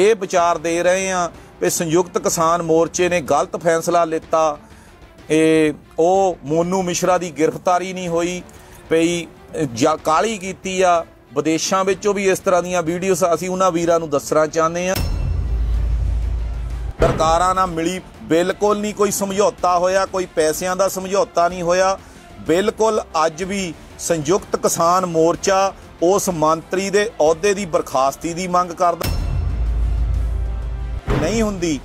ਇਹ ਵਿਚਾਰ ਦੇ ਰਹੇ ਆ ਕਿ ਸੰਯੁਕਤ ਕਿਸਾਨ ਮੋਰਚੇ ਨੇ ਗਲਤ ਫੈਸਲਾ ਲਿੱਤਾ ਇਹ ਉਹ ਮੋਨੂ ਮਿਸ਼ਰਾ ਦੀ ਗ੍ਰਿਫਤਾਰੀ ਨਹੀਂ ਹੋਈ ਪਈ ਜਾਂ ਕਾਲੀ ਕੀਤੀ ਆ ਵਿਦੇਸ਼ਾਂ ਵਿੱਚੋਂ ਵੀ ਇਸ ਤਰ੍ਹਾਂ ਦੀਆਂ ਵੀਡੀਓਸ ਅਸੀਂ ਉਹਨਾਂ ਵੀਰਾਂ ਨੂੰ ਦੱਸਣਾ ਚਾਹੁੰਦੇ ਆ ਸਰਕਾਰਾਂ ਨਾਲ ਮਿਲੀ ਬਿਲਕੁਲ ਨਹੀਂ ਕੋਈ ਸਮਝੌਤਾ ਹੋਇਆ ਕੋਈ ਪੈਸਿਆਂ ਦਾ ਸਮਝੌਤਾ ਨਹੀਂ ਹੋਇਆ ਬਿਲਕੁਲ ਅੱਜ ਵੀ ਸੰਯੁਕਤ ਕਿਸਾਨ ਮੋਰਚਾ ਉਸ ਮੰਤਰੀ ਦੇ ਅਹੁਦੇ ਦੀ ਬਰਖਾਸਤੀ ਦੀ ਮੰਗ ਕਰਦਾ ਨਹੀਂ ਹੁੰਦੀ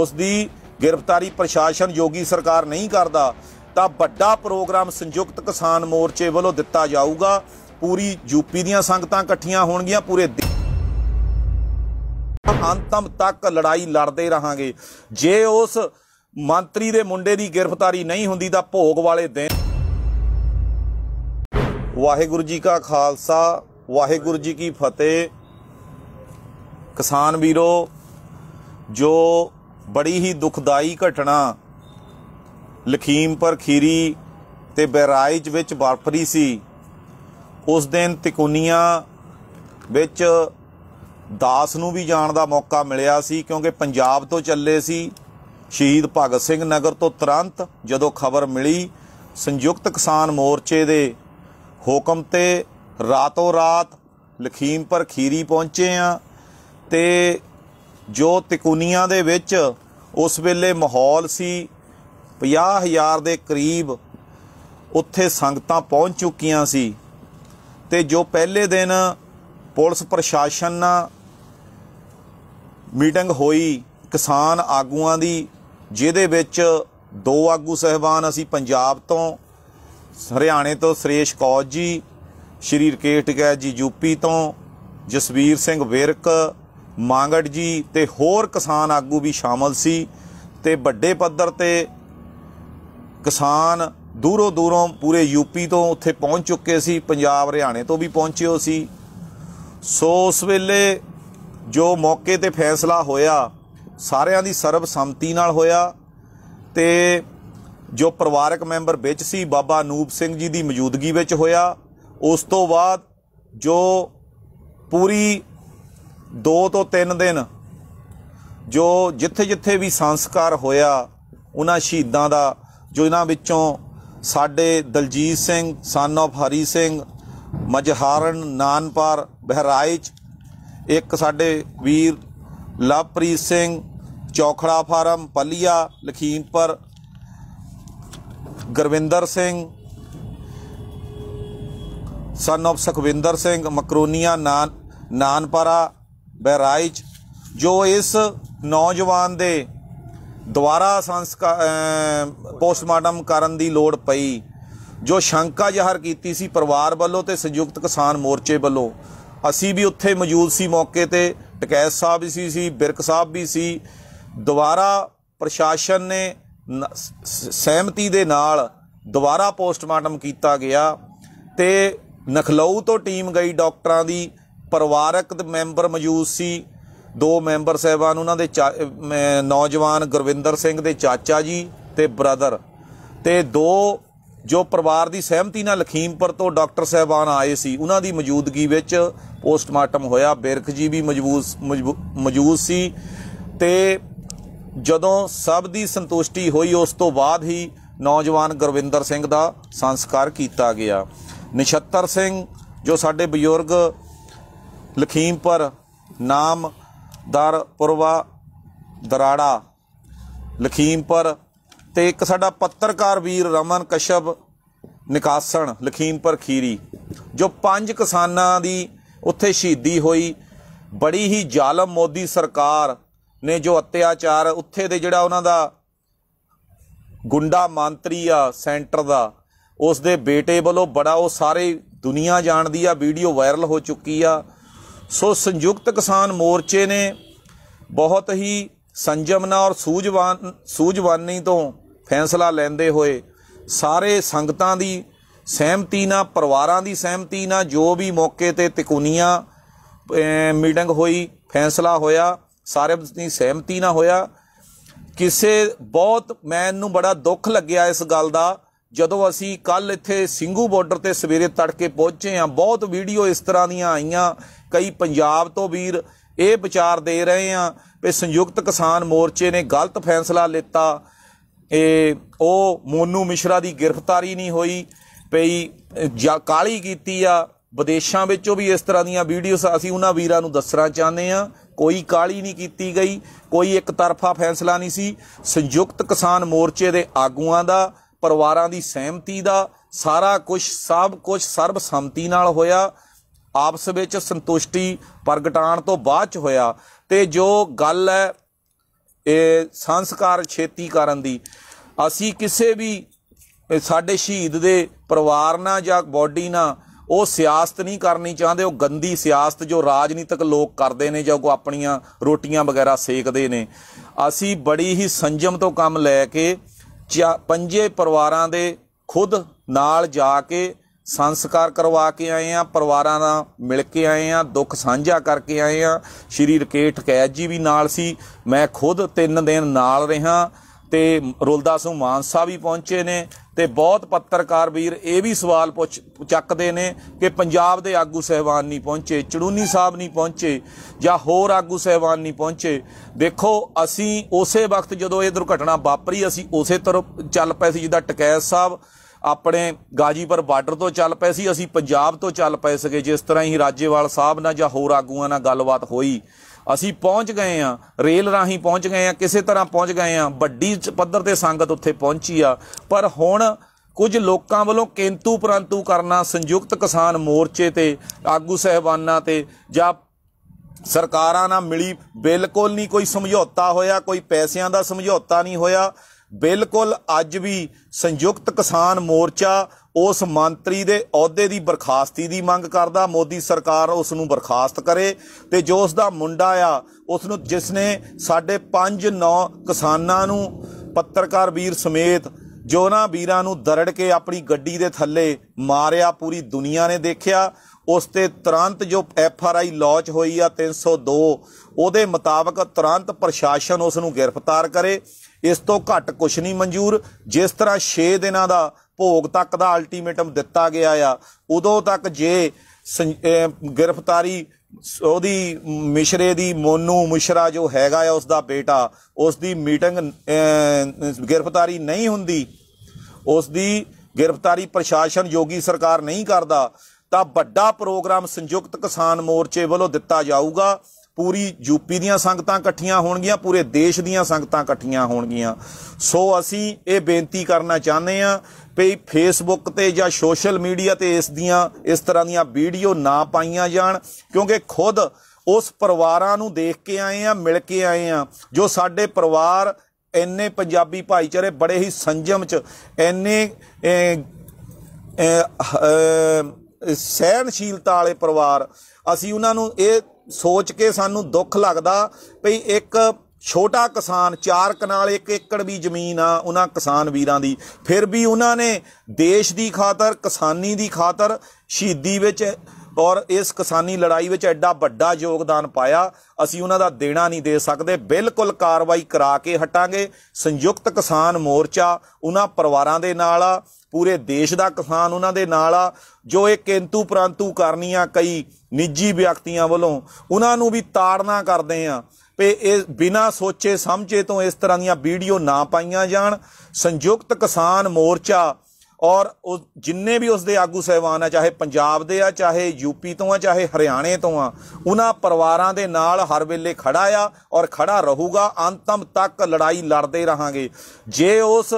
ਉਸ ਦੀ ਗ੍ਰਿਫਤਾਰੀ ਪ੍ਰਸ਼ਾਸਨ ਯੋਗੀ ਸਰਕਾਰ ਨਹੀਂ ਕਰਦਾ ਤਾਂ ਵੱਡਾ ਪ੍ਰੋਗਰਾਮ ਸੰਯੁਕਤ ਕਿਸਾਨ ਮੋਰਚੇ ਵੱਲੋਂ ਦਿੱਤਾ ਜਾਊਗਾ ਪੂਰੀ ਯੂਪੀ ਦੀਆਂ ਸੰਗਤਾਂ ਇਕੱਠੀਆਂ ਹੋਣਗੀਆਂ ਪੂਰੇ ਅੰਤਮ ਤੱਕ ਲੜਾਈ ਲੜਦੇ ਰਹਾਂਗੇ ਜੇ ਉਸ ਮੰਤਰੀ ਦੇ ਮੁੰਡੇ ਦੀ ਗ੍ਰਿਫਤਾਰੀ ਨਹੀਂ ਹੁੰਦੀ ਤਾਂ ਭੋਗ ਵਾਲੇ ਦਿਨ ਵਾਹਿਗੁਰੂ ਜੀ ਕਾ ਖਾਲਸਾ ਵਾਹਿਗੁਰੂ ਜੀ ਕੀ ਫਤਿਹ ਕਿਸਾਨ ਵੀਰੋ ਜੋ ਬੜੀ ਹੀ ਦੁਖਦਾਈ ਘਟਨਾ ਲਖੀਮਪੁਰ ਖੀਰੀ ਤੇ ਬੈਰਾਇਜ ਵਿੱਚ ਵਾਪਰੀ ਸੀ ਉਸ ਦਿਨ ਤਿਕੁਨੀਆਂ ਵਿੱਚ ਦਾਸ ਨੂੰ ਵੀ ਜਾਣ ਦਾ ਮੌਕਾ ਮਿਲਿਆ ਸੀ ਕਿਉਂਕਿ ਪੰਜਾਬ ਤੋਂ ਚੱਲੇ ਸੀ ਸ਼ਹੀਦ ਭਗਤ ਸਿੰਘ ਨਗਰ ਤੋਂ ਤੁਰੰਤ ਜਦੋਂ ਖਬਰ ਮਿਲੀ ਸੰਯੁਕਤ ਕਿਸਾਨ ਮੋਰਚੇ ਦੇ ਹੁਕਮ ਤੇ ਰਾਤੋਂ ਰਾਤ ਲਖੀਮਪੁਰ ਖੀਰੀ ਪਹੁੰਚੇ ਆ ਤੇ ਜੋ ਤਿਕੂਨੀਆਂ ਦੇ ਵਿੱਚ ਉਸ ਵੇਲੇ ਮਾਹੌਲ ਸੀ 50000 ਦੇ ਕਰੀਬ ਉੱਥੇ ਸੰਗਤਾਂ ਪਹੁੰਚ ਚੁੱਕੀਆਂ ਸੀ ਤੇ ਜੋ ਪਹਿਲੇ ਦਿਨ ਪੁਲਿਸ ਪ੍ਰਸ਼ਾਸਨ ਨਾਲ ਮੀਟਿੰਗ ਹੋਈ ਕਿਸਾਨ ਆਗੂਆਂ ਦੀ ਜਿਹਦੇ ਵਿੱਚ ਦੋ ਆਗੂ ਸਹਿਬਾਨ ਅਸੀਂ ਪੰਜਾਬ ਤੋਂ ਹਰਿਆਣੇ ਤੋਂ ਸ੍ਰੇਸ਼ ਕੌਜ ਜੀ ਸ਼੍ਰੀ ਰਕੇਟ ਗਿਆ ਜੀ ਯੂਪੀ ਤੋਂ ਜਸਵੀਰ ਸਿੰਘ ਵਿਰਕ ਮਾਂਗੜ ਜੀ ਤੇ ਹੋਰ ਕਿਸਾਨ ਆਗੂ ਵੀ ਸ਼ਾਮਲ ਸੀ ਤੇ ਵੱਡੇ ਪੱਧਰ ਤੇ ਕਿਸਾਨ ਦੂਰੋਂ ਦੂਰੋਂ ਪੂਰੇ ਯੂਪੀ ਤੋਂ ਉੱਥੇ ਪਹੁੰਚ ਚੁੱਕੇ ਸੀ ਪੰਜਾਬ ਹਰਿਆਣੇ ਤੋਂ ਵੀ ਪਹੁੰਚੇ ਹੋ ਸੀ ਸੋ ਉਸ ਵੇਲੇ ਜੋ ਮੌਕੇ ਤੇ ਫੈਸਲਾ ਹੋਇਆ ਸਾਰਿਆਂ ਦੀ ਸਰਬ ਸੰਮਤੀ ਨਾਲ ਹੋਇਆ ਤੇ ਜੋ ਪਰਿਵਾਰਕ ਮੈਂਬਰ ਵਿੱਚ ਸੀ ਬਾਬਾ ਨੂਪ ਸਿੰਘ ਜੀ ਦੀ ਮੌਜੂਦਗੀ ਵਿੱਚ ਹੋਇਆ ਉਸ ਤੋਂ ਬਾਅਦ ਜੋ ਪੂਰੀ 2 ਤੋਂ 3 ਦਿਨ ਜੋ ਜਿੱਥੇ-ਜਿੱਥੇ ਵੀ ਸੰਸਕਾਰ ਹੋਇਆ ਉਹਨਾਂ ਸ਼ਹੀਦਾਂ ਦਾ ਜੋ ਇਹਨਾਂ ਵਿੱਚੋਂ ਸਾਡੇ ਦਲਜੀਤ ਸਿੰਘ ਸਨ ਆਫ ਹਰੀ ਸਿੰਘ ਮਜਹਾਰਨ ਨਾਨਪਾਰ ਬਹਿਰਾਇਚ ਇੱਕ ਸਾਡੇ ਵੀਰ Lovepreet Singh Chaukhra farm Palia Lakhimpur Gurwinder Singh son of Sukhwinder Singh Makronia ਨਾਨ ਨਾਨਪਾਰਾ ਬਹਿਰਾਈਚ ਜੋ ਇਸ ਨੌਜਵਾਨ ਦੇ ਦੁਆਰਾ ਸੰਸਕਾਰ ਪੋਸਟਮਾਰਟਮ ਕਰਨ ਦੀ ਲੋੜ ਪਈ ਜੋ ਸ਼ੰਕਾ ਜ਼ਾਹਰ ਕੀਤੀ ਸੀ ਪਰਿਵਾਰ ਵੱਲੋਂ ਤੇ ਸੰਯੁਕਤ ਕਿਸਾਨ ਮੋਰਚੇ ਵੱਲੋਂ ਅਸੀਂ ਵੀ ਉੱਥੇ ਮੌਜੂਦ ਸੀ ਮੌਕੇ ਤੇ ਟਕੈਸ ਸਾਹਿਬ ਸੀ ਸੀ ਬਿਰਕ ਸਾਹਿਬ ਵੀ ਸੀ ਦੁਆਰਾ ਪ੍ਰਸ਼ਾਸਨ ਨੇ ਸਹਿਮਤੀ ਦੇ ਨਾਲ ਦੁਆਰਾ ਪੋਸਟਮਾਰਟਮ ਕੀਤਾ ਗਿਆ ਤੇ ਨਖਲਾਉ ਤੋਂ ਟੀਮ ਗਈ ਡਾਕਟਰਾਂ ਦੀ ਪਰਿਵਾਰਕ ਮੈਂਬਰ ਮੌਜੂਦ ਸੀ ਦੋ ਮੈਂਬਰ ਸਹਿਬਾਨ ਉਹਨਾਂ ਦੇ ਨੌਜਵਾਨ ਗੁਰਵਿੰਦਰ ਸਿੰਘ ਦੇ ਚਾਚਾ ਜੀ ਤੇ ਬ੍ਰਦਰ ਤੇ ਦੋ ਜੋ ਪਰਿਵਾਰ ਦੀ ਸਹਿਮਤੀ ਨਾਲ ਲਖੀਮਪੁਰ ਤੋਂ ਡਾਕਟਰ ਸਹਿਬਾਨ ਆਏ ਸੀ ਉਹਨਾਂ ਦੀ ਮੌਜੂਦਗੀ ਵਿੱਚ ਪੋਸਟਮਾਰਟਮ ਹੋਇਆ ਬਿਰਖ ਜੀ ਵੀ ਮਜਬੂਤ ਮੌਜੂਦ ਸੀ ਤੇ ਜਦੋਂ ਸਭ ਦੀ ਸੰਤੁਸ਼ਟੀ ਹੋਈ ਉਸ ਤੋਂ ਬਾਅਦ ਹੀ ਨੌਜਵਾਨ ਗੁਰਵਿੰਦਰ ਸਿੰਘ ਦਾ ਸੰਸਕਾਰ ਕੀਤਾ ਗਿਆ ਨਿਸ਼ੱਤਰ ਸਿੰਘ ਜੋ ਸਾਡੇ ਬਜ਼ੁਰਗ ਲਖੀਮਪੁਰ ਪੁਰਵਾ ਦਰਾੜਾ ਲਖੀਮਪੁਰ ਤੇ ਇੱਕ ਸਾਡਾ ਪੱਤਰਕਾਰ ਵੀਰ ਰਮਨ ਕਸ਼ਬ ਨਿਕਾਸਣ ਲਖੀਮਪੁਰ ਖੀਰੀ ਜੋ ਪੰਜ ਕਿਸਾਨਾਂ ਦੀ ਉੱਥੇ ਸ਼ਹੀਦੀ ਹੋਈ ਬੜੀ ਹੀ ਜ਼ਾਲਮ ਮੋਦੀ ਸਰਕਾਰ ਨੇ ਜੋ ਅਤਿਆਚਾਰ ਉੱਥੇ ਦੇ ਜਿਹੜਾ ਉਹਨਾਂ ਦਾ ਗੁੰਡਾ ਮੰਤਰੀ ਆ ਸੈਂਟਰ ਦਾ ਉਸ ਦੇ ਬੇਟੇ ਵੱਲੋਂ ਬੜਾ ਉਹ ਸਾਰੇ ਦੁਨੀਆ ਜਾਣਦੀ ਆ ਵੀਡੀਓ ਵਾਇਰਲ ਹੋ ਚੁੱਕੀ ਆ ਸੋ ਸੰਯੁਕਤ ਕਿਸਾਨ ਮੋਰਚੇ ਨੇ ਬਹੁਤ ਹੀ ਸੰਜਮਨਾ ਔਰ ਸੂਝਵਾਨ ਸੂਝਵਾਨੀ ਤੋਂ ਫੈਸਲਾ ਲੈਂਦੇ ਹੋਏ ਸਾਰੇ ਸੰਗਤਾਂ ਦੀ ਸਹਿਮਤੀ ਨਾਲ ਪਰਿਵਾਰਾਂ ਦੀ ਸਹਿਮਤੀ ਨਾਲ ਜੋ ਵੀ ਮੌਕੇ ਤੇ ਤਿਕੁਨੀਆਂ ਮੀਟਿੰਗ ਹੋਈ ਫੈਸਲਾ ਹੋਇਆ ਸਾਰੇ ਦੀ ਸਹਿਮਤੀ ਨਾਲ ਹੋਇਆ ਕਿਸੇ ਬਹੁਤ ਮੈਨੂੰ ਬੜਾ ਦੁੱਖ ਲੱਗਿਆ ਇਸ ਗੱਲ ਦਾ ਜਦੋਂ ਅਸੀਂ ਕੱਲ ਇੱਥੇ ਸਿੰਘੂ ਬਾਰਡਰ ਤੇ ਸਵੇਰੇ ਤੜਕੇ ਪਹੁੰਚੇ ਆ ਬਹੁਤ ਵੀਡੀਓ ਇਸ ਤਰ੍ਹਾਂ ਦੀਆਂ ਆਈਆਂ ਕਈ ਪੰਜਾਬ ਤੋਂ ਵੀਰ ਇਹ ਵਿਚਾਰ ਦੇ ਰਹੇ ਆ ਕਿ ਸੰਯੁਕਤ ਕਿਸਾਨ ਮੋਰਚੇ ਨੇ ਗਲਤ ਫੈਸਲਾ ਲਿੱਤਾ ਇਹ ਉਹ ਮੋਨੂ ਮਿਸ਼ਰਾ ਦੀ ਗ੍ਰਿਫਤਾਰੀ ਨਹੀਂ ਹੋਈ ਪਈ ਕਾਲੀ ਕੀਤੀ ਆ ਵਿਦੇਸ਼ਾਂ ਵਿੱਚੋਂ ਵੀ ਇਸ ਤਰ੍ਹਾਂ ਦੀਆਂ ਵੀਡੀਓਸ ਅਸੀਂ ਉਹਨਾਂ ਵੀਰਾਂ ਨੂੰ ਦੱਸਣਾ ਚਾਹੁੰਦੇ ਆ ਕੋਈ ਕਾਲੀ ਨਹੀਂ ਕੀਤੀ ਗਈ ਕੋਈ ਇੱਕ ਤਰਫਾ ਫੈਸਲਾ ਨਹੀਂ ਸੀ ਸੰਯੁਕਤ ਕਿਸਾਨ ਮੋਰਚੇ ਦੇ ਆਗੂਆਂ ਦਾ ਪਰਿਵਾਰਾਂ ਦੀ ਸਹਿਮਤੀ ਦਾ ਸਾਰਾ ਕੁਝ ਸਭ ਕੁਝ ਸਰਬ ਸੰਮਤੀ ਨਾਲ ਹੋਇਆ ਆਪਸ ਵਿੱਚ ਸੰਤੁਸ਼ਟੀ ਪ੍ਰਗਟਾਉਣ ਤੋਂ ਬਾਅਦ ਚ ਹੋਇਆ ਤੇ ਜੋ ਗੱਲ ਹੈ ਇਹ ਸੰਸਕਾਰ ਛੇਤੀ ਕਰਨ ਦੀ ਅਸੀਂ ਕਿਸੇ ਵੀ ਸਾਡੇ ਸ਼ਹੀਦ ਦੇ ਪਰਿਵਾਰ ਨਾਲ ਜਾਂ ਬੋਡੀ ਨਾਲ ਉਹ ਸਿਆਸਤ ਨਹੀਂ ਕਰਨੀ ਚਾਹੁੰਦੇ ਉਹ ਗੰਦੀ ਸਿਆਸਤ ਜੋ ਰਾਜਨੀਤਿਕ ਲੋਕ ਕਰਦੇ ਨੇ ਜਾਂ ਕੋ ਆਪਣੀਆਂ ਰੋਟੀਆਂ ਵਗੈਰਾ ਸੇਕਦੇ ਨੇ ਅਸੀਂ ਬੜੀ ਹੀ ਸੰਜਮ ਤੋਂ ਕੰਮ ਲੈ ਕੇ ਪੰਜੇ ਪਰਿਵਾਰਾਂ ਦੇ ਖੁਦ ਨਾਲ ਜਾ ਕੇ ਸੰਸਕਾਰ ਕਰਵਾ ਕੇ ਆਏ ਆ ਪਰਿਵਾਰਾਂ ਨਾਲ ਮਿਲ ਕੇ ਆਏ ਆ ਦੁੱਖ ਸਾਂਝਾ ਕਰਕੇ ਆਏ ਆ ਸ਼੍ਰੀ ਰਕੇਟ ਕੈਦ ਜੀ ਵੀ ਨਾਲ ਸੀ ਮੈਂ ਖੁਦ 3 ਦਿਨ ਨਾਲ ਰਿਹਾ ਤੇ ਰੁਲਦਾ ਮਾਨਸਾ ਵੀ ਪਹੁੰਚੇ ਨੇ ਤੇ ਬਹੁਤ ਪੱਤਰਕਾਰ ਵੀਰ ਇਹ ਵੀ ਸਵਾਲ ਪੁੱਛ ਚੱਕਦੇ ਨੇ ਕਿ ਪੰਜਾਬ ਦੇ ਆਗੂ ਸਹਿਬਾਨ ਨਹੀਂ ਪਹੁੰਚੇ ਚੜੂਨੀ ਸਾਹਿਬ ਨਹੀਂ ਪਹੁੰਚੇ ਜਾਂ ਹੋਰ ਆਗੂ ਸਹਿਬਾਨ ਨਹੀਂ ਪਹੁੰਚੇ ਦੇਖੋ ਅਸੀਂ ਉਸੇ ਵਕਤ ਜਦੋਂ ਇਹ ਦੁਰਘਟਨਾ ਵਾਪਰੀ ਅਸੀਂ ਉਸੇ ਤਰ੍ਹਾਂ ਚੱਲ ਪਏ ਸੀ ਜਿਹਦਾ ਟਕੈਸ ਸਾਹਿਬ ਆਪਣੇ ਗਾਜੀਪੁਰ ਬਾਰਡਰ ਤੋਂ ਚੱਲ ਪਏ ਸੀ ਅਸੀਂ ਪੰਜਾਬ ਤੋਂ ਚੱਲ ਪਏ ਸਕੇ ਜਿਸ ਤਰ੍ਹਾਂ ਹੀ ਰਾਜੇਵਾਲ ਸਾਹਿਬ ਨਾਲ ਜਾਂ ਹੋਰ ਆਗੂਆਂ ਨਾਲ ਗੱਲਬਾਤ ਹੋਈ ਅਸੀਂ ਪਹੁੰਚ ਗਏ ਆ ਰੇਲ ਰਾਹੀਂ ਪਹੁੰਚ ਗਏ ਆ ਕਿਸੇ ਤਰ੍ਹਾਂ ਪਹੁੰਚ ਗਏ ਆ ਵੱਡੀ ਪੱਧਰ ਤੇ ਸੰਗਤ ਉੱਥੇ ਪਹੁੰਚੀ ਆ ਪਰ ਹੁਣ ਕੁਝ ਲੋਕਾਂ ਵੱਲੋਂ ਕਿੰਤੂ ਪਰੰਤੂ ਕਰਨਾ ਸੰਯੁਕਤ ਕਿਸਾਨ ਮੋਰਚੇ ਤੇ ਆਗੂ ਸਹਿਬਾਨਾਂ ਤੇ ਜਾਂ ਸਰਕਾਰਾਂ ਨਾਲ ਮਿਲੀ ਬਿਲਕੁਲ ਨਹੀਂ ਕੋਈ ਸਮਝੌਤਾ ਹੋਇਆ ਕੋਈ ਪੈਸਿਆਂ ਦਾ ਸਮਝੌਤਾ ਨਹੀਂ ਹੋਇਆ ਬਿਲਕੁਲ ਅੱਜ ਵੀ ਸੰਯੁਕਤ ਕਿਸਾਨ ਮੋਰਚਾ ਉਸ ਮੰਤਰੀ ਦੇ ਅਹੁਦੇ ਦੀ ਬਰਖਾਸਤੀ ਦੀ ਮੰਗ ਕਰਦਾ ਮੋਦੀ ਸਰਕਾਰ ਉਸ ਨੂੰ ਬਰਖਾਸਤ ਕਰੇ ਤੇ ਜੋ ਉਸ ਦਾ ਮੁੰਡਾ ਆ ਉਸ ਨੂੰ ਜਿਸ ਨੇ ਸਾਡੇ 5-9 ਕਿਸਾਨਾਂ ਨੂੰ ਪੱਤਰਕਾਰ ਵੀਰ ਸਮੇਤ ਜੋ ਨਾ ਵੀਰਾਂ ਨੂੰ ਦਰੜ ਕੇ ਆਪਣੀ ਗੱਡੀ ਦੇ ਥੱਲੇ ਮਾਰਿਆ ਪੂਰੀ ਦੁਨੀਆ ਨੇ ਦੇਖਿਆ ਉਸ ਤੇ ਤੁਰੰਤ ਜੋ ਐਫ ਆਰ ਆਈ ਲਾਂਚ ਹੋਈ ਆ 302 ਉਹਦੇ ਮੁਤਾਬਕ ਤੁਰੰਤ ਪ੍ਰਸ਼ਾਸਨ ਉਸ ਨੂੰ ਗ੍ਰਿਫਤਾਰ ਕਰੇ ਇਸ ਤੋਂ ਘੱਟ ਕੁਝ ਨਹੀਂ ਮਨਜ਼ੂਰ ਜਿਸ ਤਰ੍ਹਾਂ 6 ਦਿਨਾਂ ਦਾ ਭੋਗ ਤੱਕ ਦਾ ਅਲਟੀਮੇਟਮ ਦਿੱਤਾ ਗਿਆ ਆ ਉਦੋਂ ਤੱਕ ਜੇ ਗ੍ਰਿਫਤਾਰੀ ਉਹਦੀ ਮਿਸ਼ਰੇ ਦੀ ਮੋਨੂ ਮਿਸ਼ਰਾ ਜੋ ਹੈਗਾ ਆ ਉਸ ਦਾ ਬੇਟਾ ਉਸ ਦੀ ਮੀਟਿੰਗ ਗ੍ਰਿਫਤਾਰੀ ਨਹੀਂ ਹੁੰਦੀ ਉਸ ਦੀ ਗ੍ਰਿਫਤਾਰੀ ਪ੍ਰਸ਼ਾਸਨ ਯੋਗੀ ਸਰਕਾਰ ਨਹੀਂ ਕਰਦਾ ਤਾਂ ਵੱਡਾ ਪ੍ਰੋਗਰਾਮ ਸੰਯੁਕਤ ਕਿਸਾਨ ਮੋਰਚੇ ਵੱਲੋਂ ਦਿੱਤਾ ਜਾਊਗਾ ਪੂਰੀ ਯੂਪੀ ਦੀਆਂ ਸੰਗਤਾਂ ਇਕੱਠੀਆਂ ਹੋਣਗੀਆਂ ਪੂਰੇ ਦੇਸ਼ ਦੀਆਂ ਸੰਗਤਾਂ ਇਕੱਠੀਆਂ ਹੋਣਗੀਆਂ ਸੋ ਅਸੀਂ ਇਹ ਬੇਨਤੀ ਕਰਨਾ ਚਾਹੁੰਦੇ ਆ ਪਈ ਫੇਸਬੁੱਕ ਤੇ ਜਾਂ ਸੋਸ਼ਲ ਮੀਡੀਆ ਤੇ ਇਸ ਦੀਆਂ ਇਸ ਤਰ੍ਹਾਂ ਦੀਆਂ ਵੀਡੀਓ ਨਾ ਪਾਈਆਂ ਜਾਣ ਕਿਉਂਕਿ ਖੁਦ ਉਸ ਪਰਿਵਾਰਾਂ ਨੂੰ ਦੇਖ ਕੇ ਆਏ ਆ ਮਿਲ ਕੇ ਆਏ ਆ ਜੋ ਸਾਡੇ ਪਰਿਵਾਰ ਇੰਨੇ ਪੰਜਾਬੀ ਭਾਈਚਾਰੇ ਬੜੇ ਹੀ ਸੰਜਮ ਚ ਇੰਨੇ ਸਹਿਣਸ਼ੀਲਤਾ ਵਾਲੇ ਪਰਿਵਾਰ ਅਸੀਂ ਉਹਨਾਂ ਨੂੰ ਇਹ ਸੋਚ ਕੇ ਸਾਨੂੰ ਦੁੱਖ ਲੱਗਦਾ ਭਈ ਇੱਕ ਛੋਟਾ ਕਿਸਾਨ ਚਾਰ ਕਨਾਲ 1 ਏਕੜ ਵੀ ਜ਼ਮੀਨ ਆ ਉਹਨਾਂ ਕਿਸਾਨ ਵੀਰਾਂ ਦੀ ਫਿਰ ਵੀ ਉਹਨਾਂ ਨੇ ਦੇਸ਼ ਦੀ ਖਾਤਰ ਕਿਸਾਨੀ ਦੀ ਖਾਤਰ ਸ਼ਹੀਦੀ ਵਿੱਚ ਔਰ ਇਸ ਕਿਸਾਨੀ ਲੜਾਈ ਵਿੱਚ ਐਡਾ ਵੱਡਾ ਯੋਗਦਾਨ ਪਾਇਆ ਅਸੀਂ ਉਹਨਾਂ ਦਾ ਦੇਣਾ ਨਹੀਂ ਦੇ ਸਕਦੇ ਬਿਲਕੁਲ ਕਾਰਵਾਈ ਕਰਾ ਕੇ ਹਟਾਂਗੇ ਸੰਯੁਕਤ ਕਿਸਾਨ ਮੋਰਚਾ ਉਹਨਾਂ ਪਰਿਵਾਰਾਂ ਦੇ ਨਾਲ ਆ ਪੂਰੇ ਦੇਸ਼ ਦਾ ਕਿਸਾਨ ਉਹਨਾਂ ਦੇ ਨਾਲ ਆ ਜੋ ਇਹ ਕਿੰਤੂ ਪ੍ਰੰਤੂ ਕਰਨੀਆਂ ਕਈ ਨਿੱਜੀ ਵਿਅਕਤੀਆਂ ਵੱਲੋਂ ਉਹਨਾਂ ਨੂੰ ਵੀ ਤਾੜਨਾ ਕਰਦੇ ਆ ਪੇ ਇਹ ਬਿਨਾ ਸੋਚੇ ਸਮਝੇ ਤੋਂ ਇਸ ਤਰ੍ਹਾਂ ਦੀਆਂ ਵੀਡੀਓ ਨਾ ਪਾਈਆਂ ਜਾਣ ਸੰਯੁਕਤ ਕਿਸਾਨ ਮੋਰਚਾ ਔਰ ਉਹ ਜਿੰਨੇ ਵੀ ਉਸ ਦੇ ਆਗੂ ਸਹਿਬਾਨ ਆ ਚਾਹੇ ਪੰਜਾਬ ਦੇ ਆ ਚਾਹੇ ਯੂਪੀ ਤੋਂ ਆ ਚਾਹੇ ਹਰਿਆਣੇ ਤੋਂ ਆ ਉਹਨਾਂ ਪਰਿਵਾਰਾਂ ਦੇ ਨਾਲ ਹਰ ਵੇਲੇ ਖੜਾ ਆ ਔਰ ਖੜਾ ਰਹੂਗਾ ਅੰਤਮ ਤੱਕ ਲੜਾਈ ਲੜਦੇ ਰਹਾਂਗੇ ਜੇ ਉਸ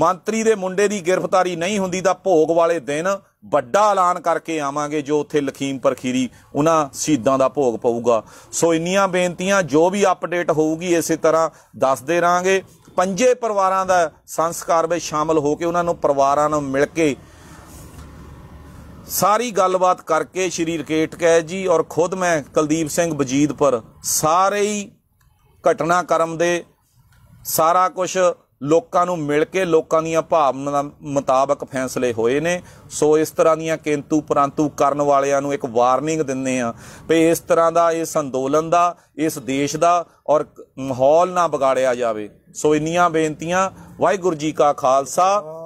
ਮੰਤਰੀ ਦੇ ਮੁੰਡੇ ਦੀ ਗ੍ਰਿਫਤਾਰੀ ਨਹੀਂ ਹੁੰਦੀ ਤਾਂ ਭੋਗ ਵਾਲੇ ਦਿਨ ਵੱਡਾ ਐਲਾਨ ਕਰਕੇ ਆਵਾਂਗੇ ਜੋ ਉੱਥੇ ਲਖੀਮਪੁਰ ਖੀਰੀ ਉਹਨਾਂ ਸ਼ਹੀਦਾਂ ਦਾ ਭੋਗ ਪਊਗਾ ਸੋ ਇੰਨੀਆਂ ਬੇਨਤੀਆਂ ਜੋ ਵੀ ਅਪਡੇਟ ਹੋਊਗੀ ਇਸੇ ਤਰ੍ਹਾਂ ਦੱਸਦੇ ਰਾਂਗੇ ਪੰਜੇ ਪਰਿਵਾਰਾਂ ਦਾ ਸੰਸਕਾਰ ਵਿੱਚ ਸ਼ਾਮਲ ਹੋ ਕੇ ਉਹਨਾਂ ਨੂੰ ਪਰਿਵਾਰਾਂ ਨੂੰ ਮਿਲ ਕੇ ਸਾਰੀ ਗੱਲਬਾਤ ਕਰਕੇ ਸ਼੍ਰੀ ਰਕੇਟ ਕਹਿ ਜੀ ਔਰ ਖੁਦ ਮੈਂ ਕੁਲਦੀਪ ਸਿੰਘ ਬਜੀਦ ਪਰ ਸਾਰੇ ਹੀ ਕਰਮ ਦੇ ਸਾਰਾ ਕੁਝ ਲੋਕਾਂ ਨੂੰ ਮਿਲ ਕੇ ਲੋਕਾਂ ਦੀਆਂ ਭਾਵਨਾਵਾਂ ਮੁਤਾਬਕ ਫੈਸਲੇ ਹੋਏ ਨੇ ਸੋ ਇਸ ਤਰ੍ਹਾਂ ਦੀਆਂ ਕਿੰਤੂ ਪਰੰਤੂ ਕਰਨ ਵਾਲਿਆਂ ਨੂੰ ਇੱਕ ਵਾਰਨਿੰਗ ਦਿੰਨੇ ਆ ਵੀ ਇਸ ਤਰ੍ਹਾਂ ਦਾ ਇਸ ਅੰਦੋਲਨ ਦਾ ਇਸ ਦੇਸ਼ ਦਾ ਔਰ ਮਾਹੌਲ ਨਾ ਵਿਗਾੜਿਆ ਜਾਵੇ ਸੋ ਇੰਨੀਆਂ ਬੇਨਤੀਆਂ ਵਾਹਿਗੁਰੂ ਜੀ ਕਾ ਖਾਲਸਾ